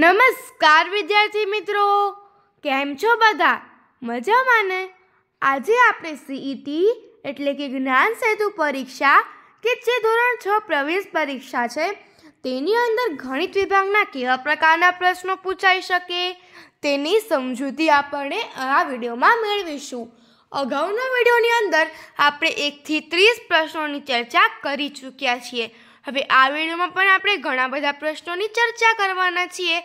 નમસ્કાર વિદ્યાર્થી મિત્રો કેમ છો બધા મજામાં ને આજે આપણે સીઈટી e એટલે કે જ્ઞાન સેતુ પરીક્ષા કે જે ધોરણ છ પ્રવેશ પરીક્ષા છે તેની અંદર ગણિત વિભાગના કેવા પ્રકારના પ્રશ્નો પૂછાઈ શકે તેની સમજૂતી આપણે આ વિડીયોમાં મેળવીશું અગાઉના વિડીયોની અંદર આપણે એકથી ત્રીસ પ્રશ્નોની ચર્ચા કરી ચૂક્યા છીએ હવે આ વિડીયોમાં પણ આપણે ઘણા બધા પ્રશ્નોની ચર્ચા કરવાના છીએ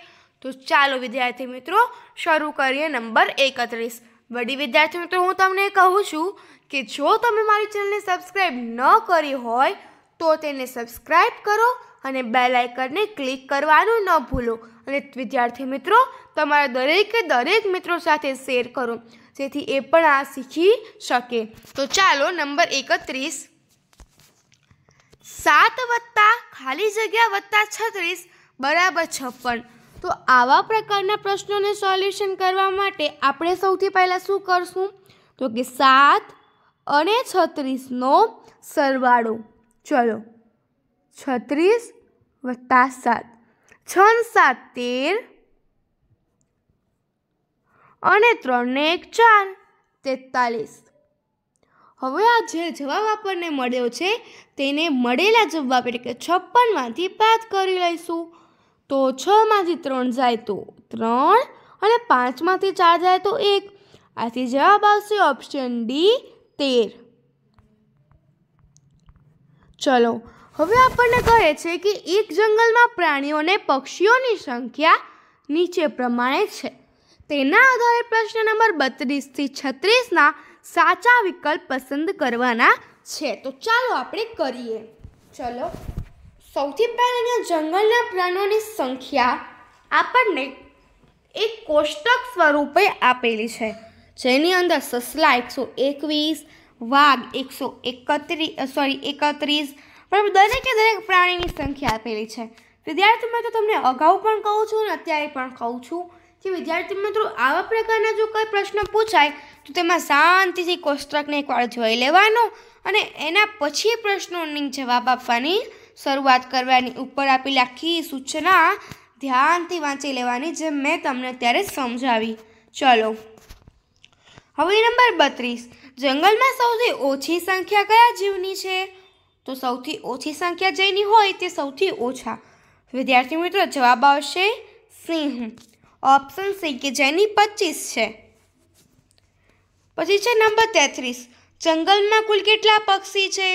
તો ચાલો વિદ્યાર્થી મિત્રો શરૂ કરીએ નંબર એકત્રીસ વડી વિદ્યાર્થી મિત્રો હું તમને કહું છું કે જો તમે મારી ચેનલને સબસ્ક્રાઈબ ન કરી હોય તો તેને સબસ્ક્રાઈબ કરો અને બેલ આઇકનને ક્લિક કરવાનું ન ભૂલો અને વિદ્યાર્થી મિત્રો તમારા દરેકે દરેક મિત્રો સાથે શેર કરો જેથી એ પણ આ શીખી શકે તો ચાલો નંબર એકત્રીસ સાત વત્તા ખાલી જગ્યા વત્તા છત્રીસ બરાબર છપ્પન તો આવા પ્રકારના પ્રશ્નોને સોલ્યુશન કરવા માટે આપણે સૌથી પહેલાં શું કરશું તો કે સાત અને છત્રીસનો સરવાળો ચલો છત્રીસ વત્તા સાત છ સાત તેર અને ત્રણને એક ચાર તેતાલીસ હવે આ જે જવાબ આપણને મળ્યો છે તેને મળેલા જવાબ એટલે કે છપ્પનમાંથી બાદ કરી લઈશું તો છમાંથી ત્રણ જાય તો ત્રણ અને પાંચમાંથી ચાર જાય તો એક આથી જવાબ આવશે ઓપ્શન ડી તેર ચલો હવે આપણને કહે છે કે એક જંગલમાં પ્રાણીઓ અને પક્ષીઓની સંખ્યા નીચે પ્રમાણે છે તેના આધારે પ્રશ્ન નંબર બત્રીસથી છત્રીસના સાચા વિકલ્પ પસંદ કરવાના છે તો ચાલો આપણે કરીએ ચલો સૌથી પહેલાં જંગલના પ્રાણીઓની સંખ્યા આપણને એક કોષ્ટક સ્વરૂપે આપેલી છે જેની અંદર સસલા એકસો એકવીસ વાઘ એકસો એકત્રીસ સોરી એકત્રીસ પણ દરેકે દરેક પ્રાણીની સંખ્યા આપેલી છે વિદ્યાર્થી તો તમને અગાઉ પણ કહું છું અને અત્યારે પણ કહું છું કે વિદ્યાર્થી મિત્રો આવા પ્રકારના જો કોઈ પ્રશ્ન પૂછાય તો તેમાં શાંતિથી કોષ્ટકને એકવાર જોઈ લેવાનો અને એના પછી પ્રશ્નોની જવાબ આપવાની શરૂઆત કરવાની ઉપર આપેલી આખી સૂચના ધ્યાનથી વાંચી લેવાની જેમ મેં તમને ત્યારે સમજાવી ચલો હવે નંબર બત્રીસ જંગલમાં સૌથી ઓછી સંખ્યા કયા જીવની છે તો સૌથી ઓછી સંખ્યા જેની હોય તે સૌથી ઓછા વિદ્યાર્થી મિત્રો જવાબ આવશે સિંહ ઓપ્શન સી કે જેની પચીસ છે પછી છે નંબર તેત્રીસ જંગલમાં કુલ કેટલા પક્ષી છે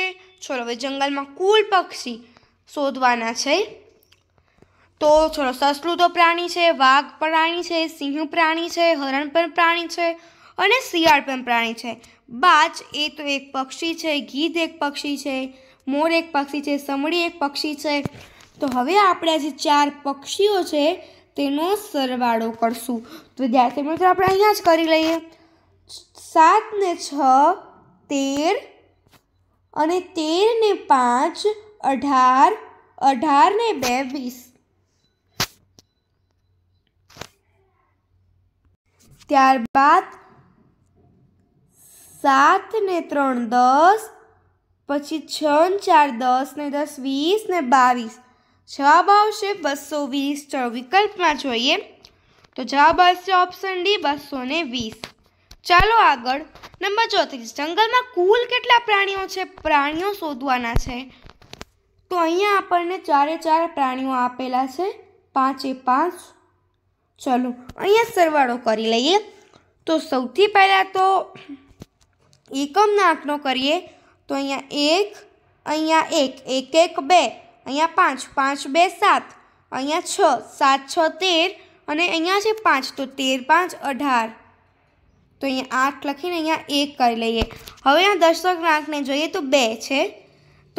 છોડો હવે જંગલમાં કુલ પક્ષી શોધવાના છે તો છોડો સસલું તો પ્રાણી છે વાઘ પ્રાણી છે સિંહ પ્રાણી છે હરણ પણ પ્રાણી છે અને શિયાળ પણ પ્રાણી છે બાજ એ તો એક પક્ષી છે ગીધ એક પક્ષી છે મોર એક પક્ષી છે સમડી એક પક્ષી છે તો હવે આપણે જે ચાર પક્ષીઓ છે તેનો સરવાળો કરશું તો વિદ્યાર્થી મિત્રો આપણે અહીંયા જ કરી લઈએ સાત ને છ તેર અને તેર ને પાંચ અઢાર અઢાર ને બે વીસ ત્યારબાદ સાત ને ત્રણ દસ પછી છ ચાર દસ ને દસ વીસ ને બાવીસ જવાબ આવશે બસો વીસ ચલો વિકલ્પમાં જોઈએ તો જવાબ આવશે ઓપ્શન ડી બસો ને વીસ ચાલો આગળ નંબર ચોત્રીસ જંગલમાં કુલ કેટલા પ્રાણીઓ છે પ્રાણીઓ શોધવાના છે તો અહીંયા આપણને ચારે ચાર પ્રાણીઓ આપેલા છે પાંચે પાંચ ચલો અહીંયા સરવાળો કરી લઈએ તો સૌથી પહેલાં તો એકમ નાકનો કરીએ તો અહીંયા એક અહીંયા એક એક એક બે અહીંયા પાંચ પાંચ બે સાત અહીંયા છ સાત છ તેર અને અહીંયા છે પાંચ તો તેર પાંચ અઢાર તો અહીંયા આઠ લખીને અહીંયા એક કરી લઈએ હવે આ દશકનાંકને જોઈએ તો બે છે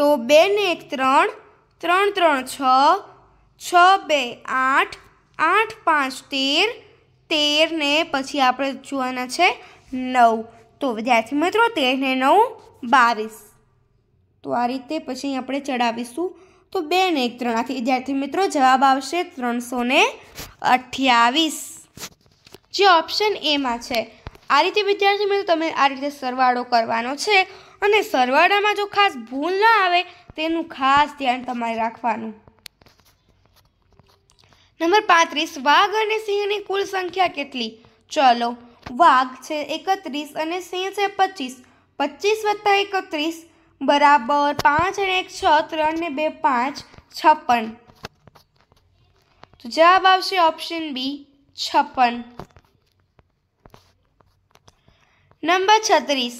તો બે ને એક ત્રણ ત્રણ ત્રણ છ છ બે આઠ આઠ પાંચ તેર તેર ને પછી આપણે જોવાના છે નવ તો વિદ્યાર્થી મિત્રો તેર ને નવ બાવીસ તો આ રીતે પછી આપણે ચડાવીશું તો બે ને એક ત્રણ વિદ્યાર્થી મિત્રો જવાબ આવશે ત્રણસો ને અઠ્યાવીસ જે ઓપ્શન એમાં છે આ રીતે વિદ્યાર્થી મિત્રો તમે આ રીતે સરવાળો કરવાનો છે અને સરવાળામાં જો ખાસ ભૂલ ના આવે તેનું ખાસ ધ્યાન તમારે રાખવાનું નંબર પાંત્રીસ વાઘ અને સિંહની કુલ સંખ્યા કેટલી ચલો વાઘ છે એકત્રીસ અને સિંહ છે પચીસ પચીસ વત્તા એકત્રીસ બરાબર પાંચ અને એક છ ત્રણ ને બે પાંચ છપ્પન તો જવાબ આવશે ઓપ્શન બી છપ્પન નંબર છત્રીસ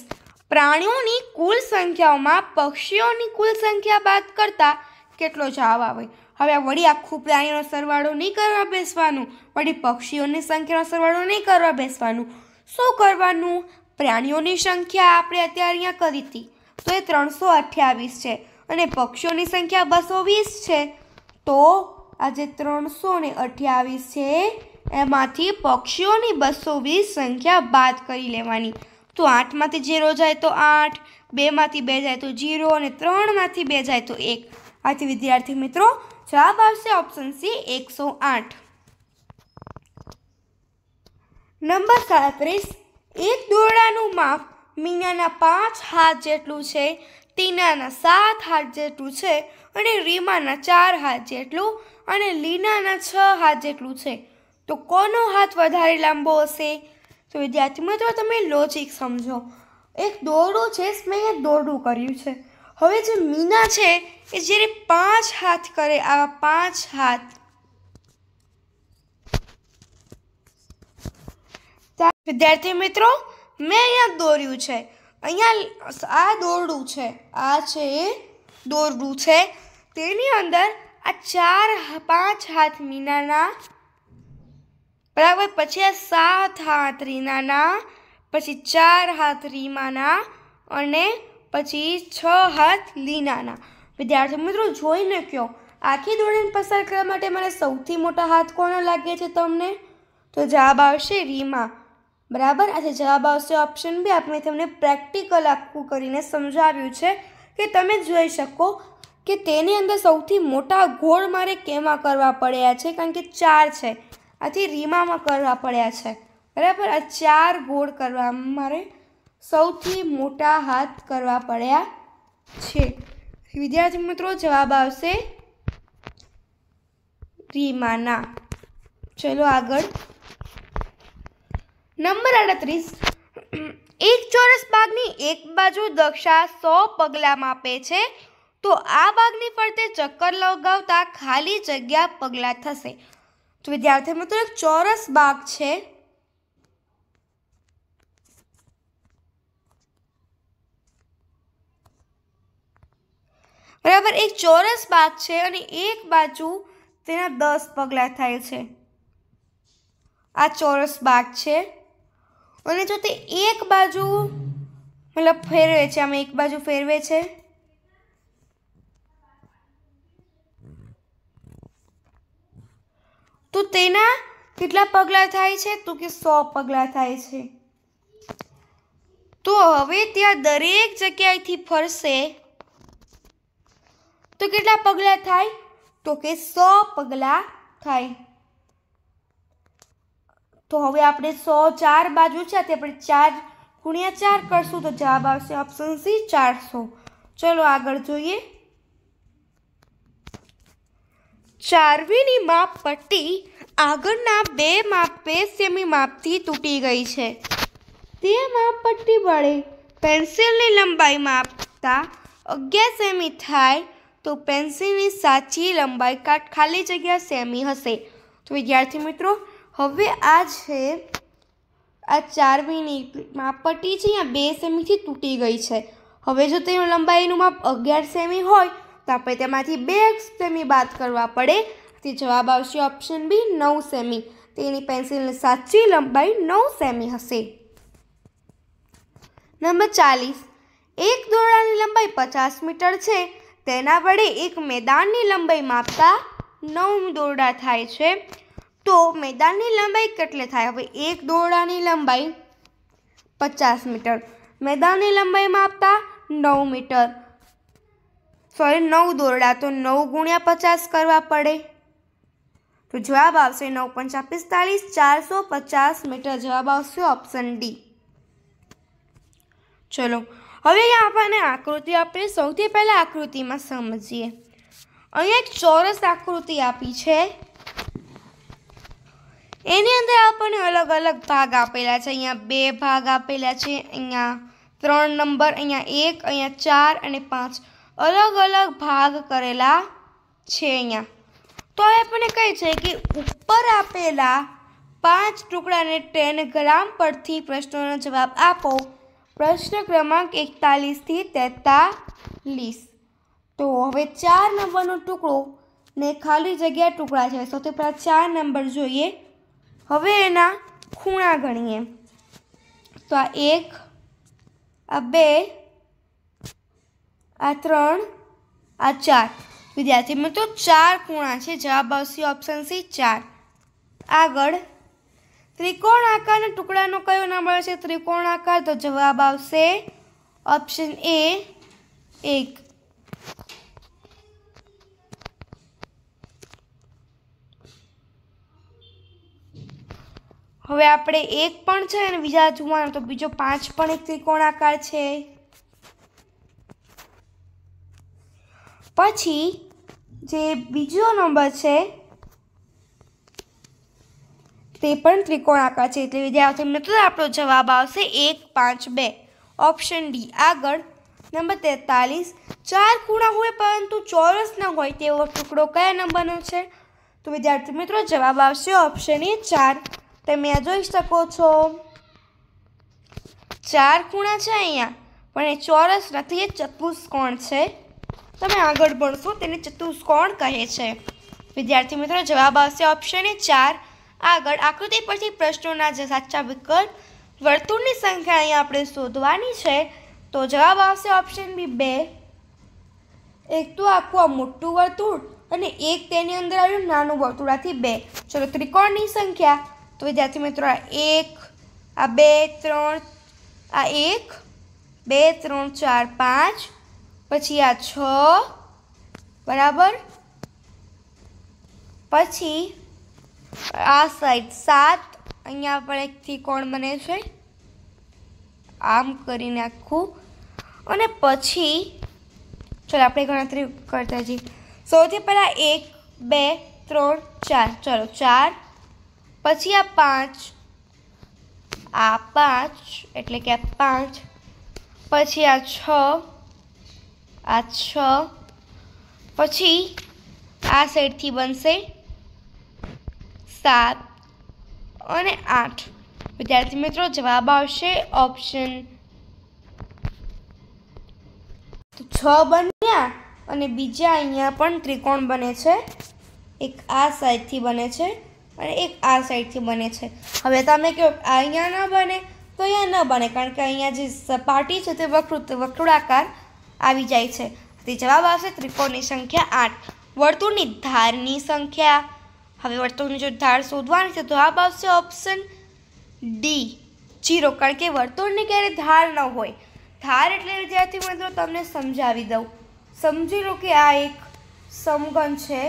પ્રાણીઓની કુલ સંખ્યાઓમાં પક્ષીઓની કુલ સંખ્યા બાદ કરતાં કેટલો જવાબ આવે હવે વળી આખું પ્રાણીનો સરવાળો નહીં કરવા બેસવાનું વળી પક્ષીઓની સંખ્યાનો સરવાળો નહીં કરવા બેસવાનું શું કરવાનું પ્રાણીઓની સંખ્યા આપણે અત્યારે અહીંયા કરી હતી તો એ ત્રણસો અઠ્યાવીસ છે અને પક્ષીઓની સંખ્યા બસો વીસ છે તો આજે ત્રણસો ને અઠ્યાવીસ છે એમાંથી પક્ષીઓની બસો વીસ સંખ્યા બાદ કરી લેવાની તો આઠમાંથી ઝીરો જાય તો આઠ બેમાંથી બે જાય તો ઝીરો અને ત્રણમાંથી બે જાય તો એક આથી વિદ્યાર્થી મિત્રો જવાબ આવશે ઓપ્શન સી એકસો આઠ નંબર સાડત્રીસ એક દોરડાનું માપ મીનાના પાંચ હાથ જેટલું છે ટીનાના સાત હાથ જેટલું છે અને રીમાના ચાર હાથ જેટલું અને લીનાના છ હાથ જેટલું છે તો કોનો હાથ વધારે લાંબો હશે તો વિદ્યાર્થી મિત્રો તમે લોજિક સમજો એક દોરડું છે મેં અહીંયા દોરડું કર્યું છે હવે જે મીના છે એ જ્યારે પાંચ હાથ કરે આવા પાંચ હાથ વિદ્યાર્થી મિત્રો મેં અહીંયા દોર્યું છે અહીંયા આ દોરડું છે આ છે દોરડું છે તેની અંદર આ ચાર પાંચ હાથ મીનાના બરાબર પછી આ સાત હાથ રીનાના પછી ચાર હાથ રીમાના અને પછી છ હાથ લીનાના વિદ્યાર્થી મિત્રો જોઈને કયો આખી દોડીને પસાર કરવા માટે મને સૌથી મોટા હાથ કોનો લાગે છે તમને તો જવાબ આવશે રીમા બરાબર આજે જવાબ આવશે ઓપ્શન બી આપણે તમને પ્રેક્ટિકલ આખું કરીને સમજાવ્યું છે કે તમે જોઈ શકો કે તેની અંદર સૌથી મોટા ગોળ મારે કેમાં કરવા પડ્યા છે કારણ કે ચાર છે આથી રીમામાં કરવા પડ્યા છે બરાબર આ ચાર ગોળ કરવા મારે સૌથી મોટા હાથ કરવા પડ્યા છે વિદ્યાર્થી મિત્રો જવાબ આવશે રીમાના ચલો આગળ નંબર અડત્રીસ એક ચોરસ બાગની એક બાજુ દક્ષા સો પગલાં માપે છે તો આ બાગની ફરતે ચક્કર લગાવતા ખાલી જગ્યા પગલાં થશે તો વિદ્યાર્થી મિત્રો એક ચોરસ બાગ છે બરાબર એક ચોરસ બાગ છે અને એક બાજુ તેના દસ પગલાં થાય છે આ ચોરસ બાગ છે અને જો તે એક બાજુ મતલબ ફેરવે છે આમ એક બાજુ ફેરવે છે તો તેના કેટલા પગલાં થાય છે તો કે સો પગલાં થાય છે તો હવે ત્યાં દરેક જગ્યાએથી ફરશે તો કેટલા પગલાં થાય તો કે સો પગલાં થાય તો હવે આપણે સો ચાર બાજુ છે તે આપણે ચાર ગુણ્યા ચાર કરશું તો જવાબ આવશે ઓપ્શન સી ચારસો ચલો આગળ જોઈએ ચારવીની માપ પટ્ટી આગળના બે માપ બે સેમી માપથી તૂટી ગઈ છે તે માપ પટ્ટી વડે પેન્સિલની લંબાઈ માપતા અગિયાર સેમી થાય તો પેન્સિલની સાચી લંબાઈ કાટ ખાલી જગ્યા સેમી હશે તો વિદ્યાર્થી મિત્રો હવે આ છે આ ચાર મીની માપપટ્ટી છે અહીંયા બે સેમીથી તૂટી ગઈ છે હવે જો તેનું લંબાઈનું માપ અગિયાર સેમી હોય તો આપણે તેમાંથી બે સેમી બાદ કરવા પડે તે જવાબ આવશે ઓપ્શન બી નવ સેમી તેની પેન્સિલની સાચી લંબાઈ નવ સેમી હશે નંબર ચાલીસ એક દોરડાની લંબાઈ પચાસ મીટર છે તેના વડે એક મેદાનની લંબાઈ માપતા નવ દોરડા થાય છે તો મેદાનની લંબાઈ કેટલી થાય હવે એક દોરડાની લંબાઈ પચાસ મીટર મેદાનની લંબાઈમાં આપતા નવ મીટર સોરી નવ દોરડા તો નવ ગુણ્યા પચાસ કરવા પડે તો જવાબ આવશે નવ પંચા પિસ્તાલીસ ચારસો પચાસ મીટર જવાબ આવશે ઓપ્શન ડી ચલો હવે આપણને આકૃતિ આપણે સૌથી પહેલાં આકૃતિમાં સમજીએ અહીંયા એક ચોરસ આકૃતિ આપી છે એની અંદર આપણને અલગ અલગ ભાગ આપેલા છે અહીંયા બે ભાગ આપેલા છે અહીંયા ત્રણ નંબર અહીંયા એક અહીંયા ચાર અને પાંચ અલગ અલગ ભાગ કરેલા છે અહીંયા તો આપણને કહે છે કે ઉપર આપેલા પાંચ ટુકડાને ટેન ગ્રામ પરથી પ્રશ્નોનો જવાબ આપો પ્રશ્ન ક્રમાંક એકતાલીસથી તેતાલીસ તો હવે ચાર નંબરનો ટુકડો ને ખાલી જગ્યા ટુકડા છે સૌથી પહેલાં ચાર નંબર જોઈએ હવે એના ખૂણા ગણીએ તો આ એક આ બે આ ત્રણ આ ચાર વિદ્યાર્થી મિત્રો ચાર ખૂણા છે જવાબ આવશે ઓપ્શન સી ચાર આગળ ત્રિકોણ આકારના ટુકડાનો કયો નંબર છે ત્રિકોણ આકાર તો જવાબ આવશે ઓપ્શન એ એક હવે આપણે એક પણ છે અને બીજા જોવાનો તો બીજો પાંચ પણ એક ત્રિકોણાકાર છે પછી જે બીજો નંબર છે તે પણ ત્રિકોણાકાર છે એટલે વિદ્યાર્થી મિત્રો આપણો જવાબ આવશે એક પાંચ બે ઓપ્શન ડી આગળ નંબર તેતાલીસ ચાર ખૂણા હોય પરંતુ ચોરસ ન હોય તેવો ટુકડો કયા નંબરનો છે તો વિદ્યાર્થી મિત્રો જવાબ આવશે ઓપ્શન એ ચાર તમે આ જોઈ શકો છો ચાર ખૂણા છે અહીંયા પણ એ ચોરસ નથી એ ચતુષ્કોણ છે તમે આગળ ભણશો તેને ચતુષ્કોણ કહે છે વિદ્યાર્થી મિત્રો જવાબ આવશે ઓપ્શન એ ચાર આગળ આકૃતિ પરથી પ્રશ્નોના જે સાચા વિકલ્પ વર્તુળની સંખ્યા અહીંયા આપણે શોધવાની છે તો જવાબ આવશે ઓપ્શન બી બે એક તો આખું આ મોટું વર્તુળ અને એક તેની અંદર આવ્યું નાનું વર્તુળાથી બે ચલો ત્રિકોણની સંખ્યા તો વિદ્યાર્થી મિત્રો આ એક આ બે ત્રણ આ એક બે ત્રણ ચાર પાંચ પછી આ છ બરાબર પછી આ સાઈડ સાત અહીંયા પણ એક ત્રિકોણ બને છે આમ કરીને આખું અને પછી ચલો આપણે ગણતરી કરતા જઈએ સૌથી પહેલાં એક બે ત્રણ ચાર ચલો ચાર પછી આ પાંચ આ પાંચ એટલે કે આ પાંચ પછી આ છ આ છ પછી આ સાઈડથી બનશે સાત અને આઠ વિદ્યાર્થી મિત્રો જવાબ આવશે ઓપ્શન છ બન્યા અને બીજા અહીંયા પણ ત્રિકોણ બને છે એક આ સાઈડથી બને છે અને એક આ સાઈડથી બને છે હવે તમે કહો અહીંયા ન બને તો અહીંયા ન બને કારણ કે અહીંયા જે સપાટી છે તે વકૃત વકૃળાકાર આવી જાય છે તે જવાબ આવશે ત્રિકોણની સંખ્યા આઠ વર્તુળની ધારની સંખ્યા હવે વર્તુળની જો ધાર શોધવાની છે તો જવાબ આવશે ઓપ્શન ડી જીરો કારણ કે વર્તુળની ક્યારે ધાર ન હોય ધાર એટલે વિદ્યાર્થી મિત્રો તમને સમજાવી દઉં સમજી લો કે આ એક સમઘન છે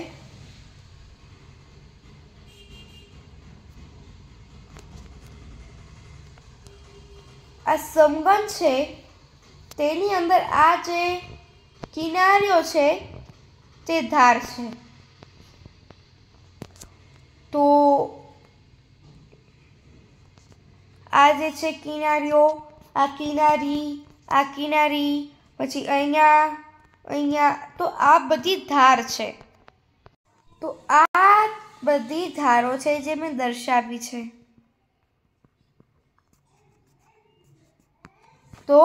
આ સંબંધ છે તેની અંદર આ જે કિનારીઓ છે તે ધાર છે તો આ જે છે કિનારીઓ આ કિનારી આ કિનારી પછી અહીંયા અહીંયા તો આ બધી ધાર છે તો આ બધી ધારો છે જે મેં દર્શાવી છે તો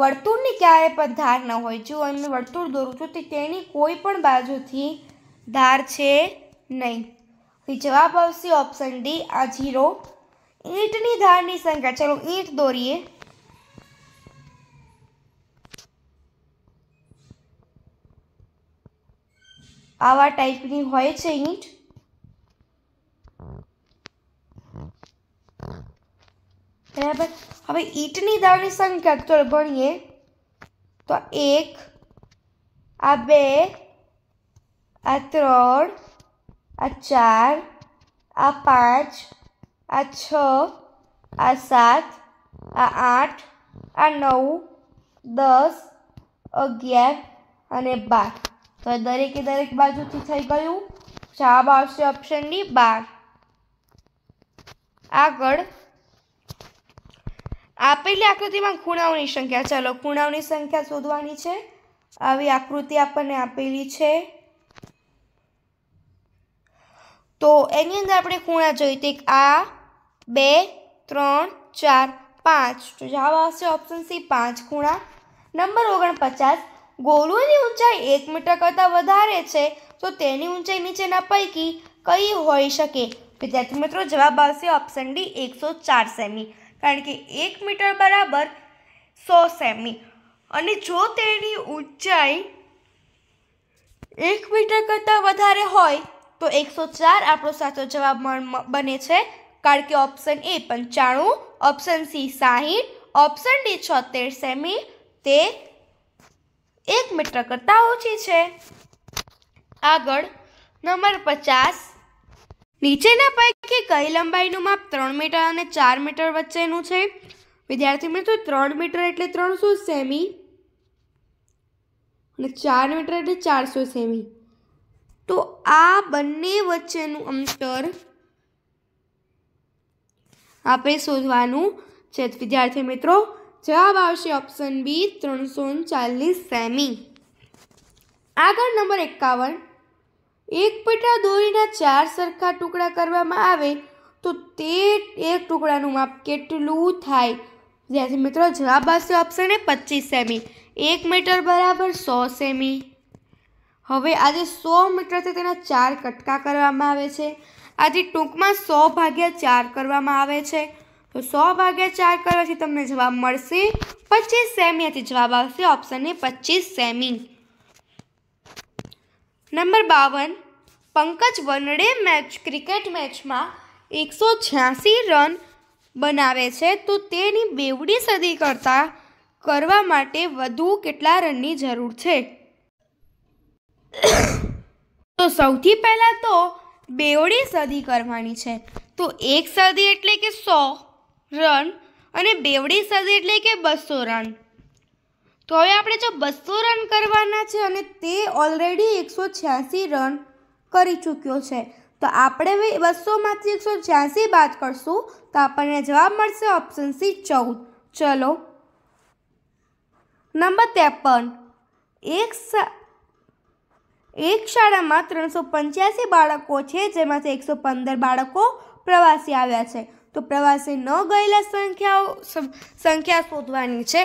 વર્તુળની ક્યારેય પણ ધાર ન હોય જો અમે વર્તુળ દોરું છું તો તેની કોઈ પણ બાજુથી ધાર છે નહીં જવાબ આવશે ઓપ્શન ડી આ ઝીરો ઈંટની ધારની સંખ્યા ચલો ઈંટ દોરીએ આવા ટાઈપની હોય છે ઈંટ અબે અબે ઇટની દાળી સંખ્યા તો બની એ તો 1 આ બે આ ત્રણ આ ચાર આ પાંચ આ 6 આ 7 આ 8 આ 9 10 11 અને 12 તો દરેક દરેક બાજુથી થઈ ગયું ચાબાશ ઓપ્શન ડી 12 આગળ આપેલી આકૃતિમાં ખૂણાઓની સંખ્યા ચાલો ખૂણાઓની સંખ્યા શોધવાની છે આવી આકૃતિ આપણને આપેલી છે તો એની અંદર આપણે ખૂણા જોઈએ તો આ બે ત્રણ ચાર પાંચ તો જવાબ આવશે ઓપ્શન સી પાંચ ખૂણા નંબર ઓગણપચાસ ગોળુની ઊંચાઈ એક મીટર કરતાં વધારે છે તો તેની ઊંચાઈ નીચેના પૈકી કઈ હોઈ શકે વિદ્યાર્થી મિત્રો જવાબ આવશે ઓપ્શન ડી એકસો ચાર સેમી કારણ કે એક મીટર બરાબર સો સેમી અને જો તેની ઊંચાઈ એક મીટર કરતાં વધારે હોય તો એકસો ચાર આપણો સાચો જવાબ બને છે કારણ કે ઓપ્શન એ પંચાણું ઓપ્શન સી સાહીઠ ઓપ્શન ડી છોતેર સેમી તે એક મીટર કરતાં ઓછી છે આગળ નંબર પચાસ નીચેના પૈકી કે કઈ લંબાઈનું માપ ત્રણ મીટર અને ચાર મીટર વચ્ચેનું છે વિદ્યાર્થી મિત્રો ત્રણ મીટર એટલે ત્રણસો સેમી અને ચાર મીટર એટલે ચારસો સેમી તો આ બંને વચ્ચેનું અંતર આપણે શોધવાનું છે વિદ્યાર્થી મિત્રો જવાબ આવશે ઓપ્શન બી ત્રણસો ચાલીસ સેમી આગળ નંબર એકાવન એક પેટા દોરીના ચાર સરખા ટુકડા કરવામાં આવે તો તે એક ટુકડાનું માપ કેટલું થાય જ્યાંથી મિત્રો જવાબ આવશે ઓપ્શન એ પચીસ સેમી એક મીટર બરાબર સો સેમી હવે આજે સો મીટરથી તેના ચાર કટકા કરવામાં આવે છે આજે ટૂંકમાં સો ભાગ્યા ચાર કરવામાં આવે છે તો સો ભાગ્યા ચાર કરવાથી તમને જવાબ મળશે પચીસ સેમી આથી જવાબ આવશે ઓપ્શન એ પચીસ સેમી નંબર બાવન પંકજ વનડે મેચ ક્રિકેટ મેચમાં એકસો છ્યાસી રન બનાવે છે તો તેની બેવડી સદી કરતા કરવા માટે વધુ કેટલા રનની જરૂર છે તો સૌથી પહેલાં તો બેવડી સદી કરવાની છે તો એક સદી એટલે કે સો રન અને બેવડી સદી એટલે કે બસો રન તો હવે આપણે જો બસો રન કરવાના છે અને તે ઓલરેડી એકસો છ્યાસી રન કરી ચૂક્યો છે તો આપણે બસોમાંથી એકસો છ્યાસી બાદ કરશું તો આપણને જવાબ મળશે ઓપ્શન સી ચૌદ ચલો નંબર ત્રેપન એક એક શાળામાં ત્રણસો પંચ્યાસી બાળકો છે જેમાંથી એકસો પંદર બાળકો પ્રવાસી આવ્યા છે તો પ્રવાસી ન ગયેલા સંખ્યાઓ સંખ્યા શોધવાની છે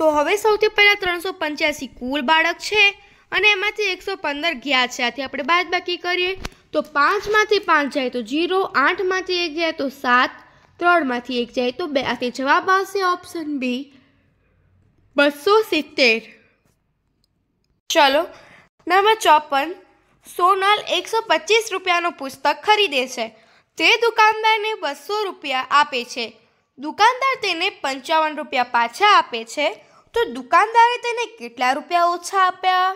તો હવે સૌથી પહેલાં ત્રણસો પંચ્યાસી કુલ બાળક છે અને એમાંથી એકસો પંદર ગયા છે આથી આપણે બાદ બાકી કરીએ તો પાંચમાંથી પાંચ જાય તો જીરો આઠમાંથી એક જાય તો સાત ત્રણમાંથી એક જાય તો બે આથી જવાબ આવશે ઓપ્શન બી બસો સિત્તેર ચલો નંબર ચોપન સોનલ એકસો પચીસ રૂપિયાનું પુસ્તક ખરીદે છે તે દુકાનદારને બસો રૂપિયા આપે છે દુકાનદાર તેને પંચાવન રૂપિયા પાછા આપે છે તો દુકાનદારે તેને કેટલા રૂપિયા ઓછા આપ્યા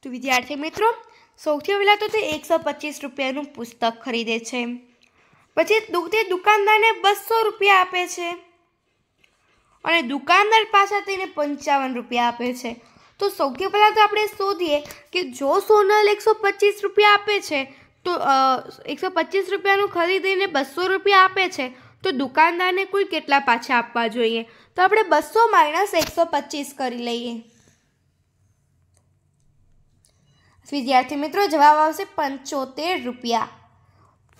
તો વિદ્યાર્થી મિત્રો સૌથી પહેલાં તો તે એકસો પચીસ રૂપિયાનું પુસ્તક ખરીદે છે પછી તે દુકાનદારને બસો રૂપિયા આપે છે અને દુકાનદાર પાછા તેને પંચાવન રૂપિયા આપે છે તો સૌથી પહેલાં તો આપણે શોધીએ કે જો સોનલ એકસો પચીસ રૂપિયા આપે છે તો એકસો પચીસ રૂપિયાનું ખરીદીને બસો રૂપિયા આપે છે તો દુકાનદારને કુલ કેટલા પાછા આપવા જોઈએ તો આપણે બસો માઇનસ એકસો પચીસ કરી લઈએ વિદ્યાર્થી મિત્રો જવાબ આવશે પંચોતેર રૂપિયા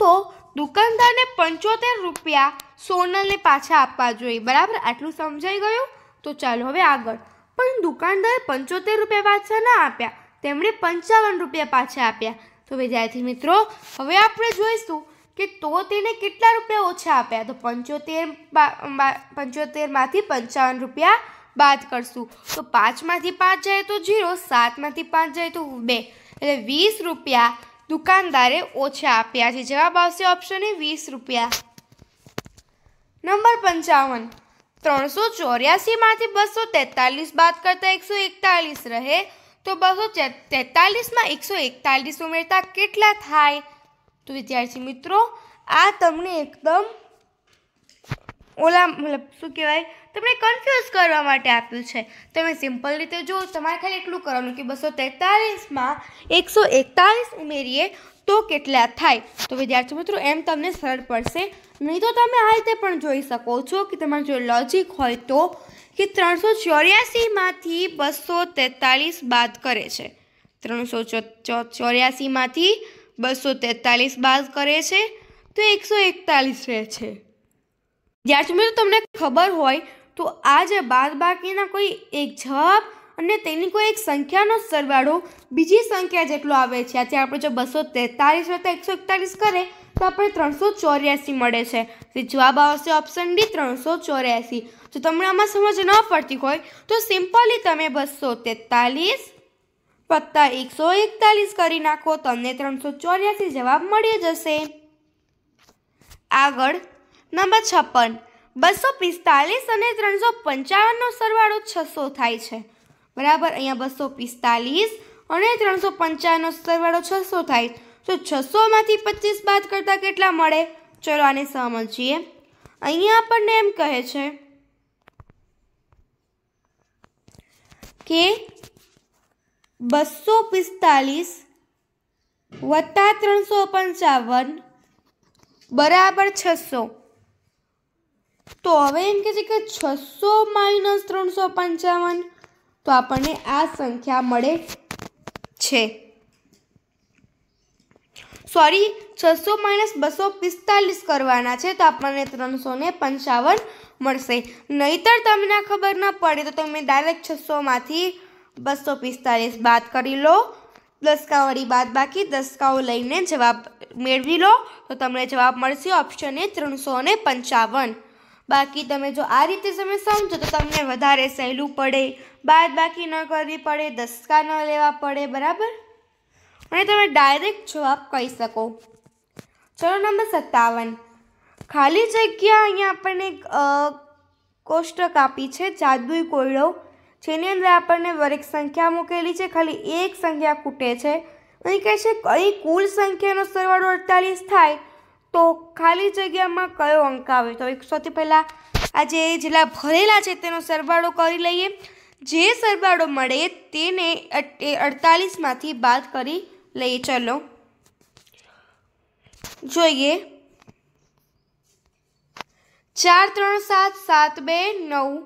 તો દુકાનદારને પંચોતેર રૂપિયા સોનલને પાછા આપવા જોઈએ બરાબર આટલું સમજાઈ ગયું તો ચાલો હવે આગળ પણ દુકાનદારે પંચોતેર રૂપિયા પાછા ના આપ્યા તેમણે પંચાવન રૂપિયા પાછા આપ્યા તો વિદ્યાર્થી મિત્રો હવે આપણે જોઈશું કે તો તેને કેટલા રૂપિયા ઓછા આપ્યા તો પંચોતેર પંચોતેરમાંથી પંચાવન રૂપિયા બાદ કરશું તો પાંચમાંથી પાંચ જાય તો ઝીરો સાતમાંથી પાંચ જાય તો બે એટલે વીસ રૂપિયા દુકાનદારે ઓછા આપ્યા છે જવાબ આવશે ઓપ્શન એ વીસ રૂપિયા નંબર પંચાવન ત્રણસો ચોર્યાસીમાંથી બસો તેતાલીસ બાદ કરતાં એકસો એકતાલીસ રહે તો બસો તેતાલીસમાં એકસો એકતાલીસ ઉમેરતા કેટલા થાય તો વિદ્યાર્થી મિત્રો આ તમને એકદમ ઓલા મતલબ શું કહેવાય તમને કન્ફ્યુઝ કરવા માટે આપ્યું છે તમે સિમ્પલ રીતે જો તમારે ખાલી એટલું કરવાનું કે બસો તેતાલીસમાં એકસો એકતાલીસ ઉમેરીએ તો કેટલા થાય તો વિદ્યાર્થી મિત્રો એમ તમને સરળ પડશે નહીં તો તમે આ રીતે પણ જોઈ શકો છો કે તમારું જો લોજિક હોય તો કે ત્રણસો ચોર્યાસીમાંથી બસો તેતાલીસ બાદ કરે છે ત્રણસો ચોર્યાસીમાંથી બસો તેતાલીસ બાદ કરે છે તો એકસો એકતાલીસ રહે છે જ્યાં મિત્રો તમને ખબર હોય તો આજે બાદ બાકીના કોઈ એક જવાબ અને તેની કોઈ એક સંખ્યાનો સરવાળો બીજી સંખ્યા જેટલો આવે છે આજે આપણે જો બસો તેતાલીસ હોય એકસો એકતાલીસ કરે તો આપણે ત્રણસો ચોર્યાસી મળે છે જવાબ આવશે ઓપ્શન ડી ત્રણસો ચોર્યાસી જો તમને આમાં સમજ ન પડતી હોય તો સિમ્પલી તમે બસો તેતાલીસ વત્તા એકસો એકતાલીસ કરી નાખો તમને ત્રણસો ચોર્યાસી જવાબ મળી જશે આગળ નંબર છપ્પન બસો પિસ્તાલીસ અને ત્રણસો પંચાવનનો સરવાળો છસો થાય છે બરાબર અહીંયા બસો પિસ્તાલીસ અને ત્રણસો પંચાવનનો સરવાળો છસો થાય તો છસોમાંથી પચીસ બાદ કરતાં કેટલા મળે ચલો આને સમજીએ અહીંયા આપણને એમ કહે છે કે બસો પિસ્તાલીસ વત્તા ત્રણસો પંચાવન બરાબર છસો તો હવે એમ કહે છે કે છસો માઇનસ ત્રણસો પંચાવન તો આપણને આ સંખ્યા મળે છે સોરી છસો માઇનસ બસો પિસ્તાલીસ કરવાના છે તો આપણને ત્રણસો ને પંચાવન મળશે નહીતર તમને ખબર ન પડે તો તમે ડાયરેક્ટ છસોમાંથી બસો પિસ્તાલીસ બાદ કરી લો દસકાવાળી બાદ બાકી દસકાઓ લઈને જવાબ મેળવી લો તો તમને જવાબ મળશે ઓપ્શન એ ત્રણસો અને પંચાવન બાકી તમે જો આ રીતે તમે સમજો તો તમને વધારે સહેલું પડે બાદ બાકી ન કરવી પડે દસકા ન લેવા પડે બરાબર અને તમે ડાયરેક્ટ જવાબ કહી શકો ચલો નંબર સત્તાવન ખાલી જગ્યા અહીંયા આપણને કોષ્ટક આપી છે જાદુઈ કોયડો જેની અંદર આપણને દરેક સંખ્યા મૂકેલી છે ખાલી એક સંખ્યા ખૂટે છે અહીં કહે છે કઈ કુલ સંખ્યાનો સરવાળો અડતાલીસ થાય તો ખાલી જગ્યામાં કયો અંક આવે તો એકસોથી પહેલાં આજે જે જેટલા ભરેલા છે તેનો સરવાળો કરી લઈએ જે સરવાળો મળે તેને અડતાલીસમાંથી બાદ કરી લઈએ ચલો જોઈએ ચાર ત્રણ સાત સાત બે નવ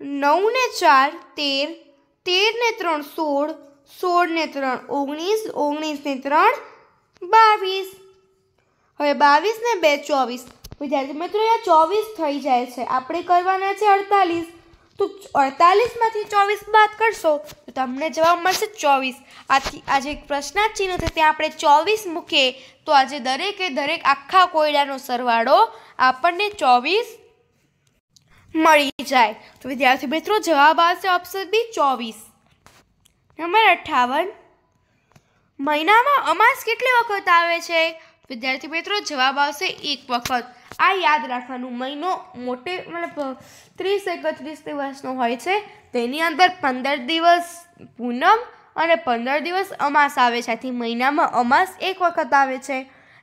નવને ચાર તેર તેરને ત્રણ સોળ સોળને ત્રણ ઓગણીસ ઓગણીસને ત્રણ બાવીસ હવે બાવીસને બે ચોવીસ વિદ્યાર્થી મિત્રો આ ચોવીસ થઈ જાય છે આપણે કરવાના છે અડતાલીસ તો અડતાલીસમાંથી ચોવીસ બાદ કરશો તો તમને જવાબ મળશે ચોવીસ આથી આજે એક પ્રશ્નાચિહ્ન છે ત્યાં આપણે ચોવીસ મૂકીએ તો આજે દરેકે દરેક આખા કોયડાનો સરવાળો આપણને ચોવીસ મળી જાય તો વિદ્યાર્થી મિત્રો જવાબ આવશે ઓપ્શન બી ચોવીસ નંબર અઠ્ઠાવન મહિનામાં અમાસ કેટલી વખત આવે છે વિદ્યાર્થી મિત્રો જવાબ આવશે એક વખત આ યાદ રાખવાનું મહિનો મોટે મતલબ ત્રીસ એકત્રીસ દિવસનો હોય છે તેની અંદર પંદર દિવસ પૂનમ અને પંદર દિવસ અમાસ આવે છે આથી મહિનામાં અમાસ એક વખત આવે છે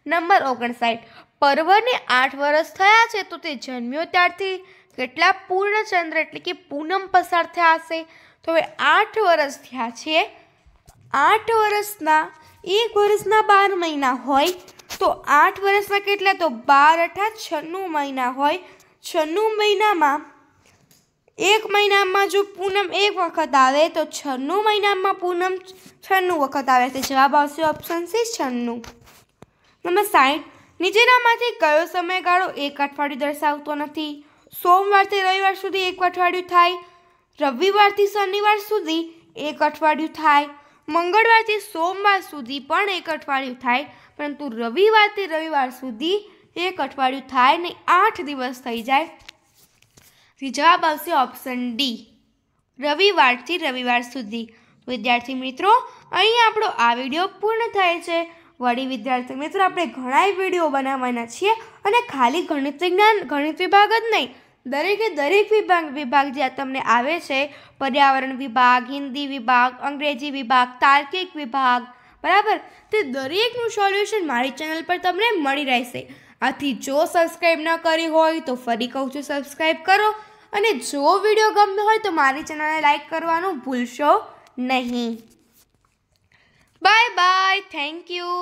નંબર ઓગણસાઠ પર્વને આઠ વર્ષ થયા છે તો તે જન્મ્યો ત્યારથી કેટલા પૂર્ણચંદ્ર એટલે કે પૂનમ પસાર થયા હશે તો હવે આઠ વર્ષ થયા છે આઠ વર્ષના એક વર્ષના બાર મહિના હોય તો આઠ વર્ષના કેટલા તો બાર અઠા છન્નું મહિના હોય છન્નું મહિનામાં એક મહિનામાં જો પૂનમ એક વખત આવે તો છન્નું મહિનામાં પૂનમ છન્નું વખત આવે તો જવાબ આવશે ઓપ્શન સી છન્નું નંબર સાઠ નીચેનામાંથી કયો સમયગાળો એક અઠવાડિયું દર્શાવતો નથી સોમવારથી રવિવાર સુધી એક અઠવાડિયું થાય રવિવારથી શનિવાર સુધી એક અઠવાડિયું થાય મંગળવારથી સોમવાર સુધી પણ એક અઠવાડિયું થાય પરંતુ રવિવારથી રવિવાર સુધી એક અઠવાડિયું થાય ને આઠ દિવસ થઈ જાય જવાબ આવશે ઓપ્શન ડી રવિવારથી રવિવાર સુધી વિદ્યાર્થી મિત્રો અહીં આપણો આ વિડીયો પૂર્ણ થાય છે વળી વિદ્યાર્થી મિત્રો આપણે ઘણા વિડીયો બનાવવાના છીએ અને ખાલી ગણિત વિજ્ઞાન ગણિત વિભાગ જ નહીં દરેકે દરેક વિભાગ વિભાગ જ્યાં તમને આવે છે પર્યાવરણ વિભાગ હિન્દી વિભાગ અંગ્રેજી વિભાગ તાર્કિક વિભાગ બરાબર તે દરેકનું સોલ્યુશન મારી ચેનલ પર તમને મળી રહેશે આથી જો સબસ્ક્રાઈબ ન કરી હોય તો ફરી કહું છું સબસ્ક્રાઈબ કરો અને જો વિડીયો ગમ્યો હોય તો મારી ચેનલને લાઈક કરવાનું ભૂલશો નહીં બાય બાય થેન્ક યુ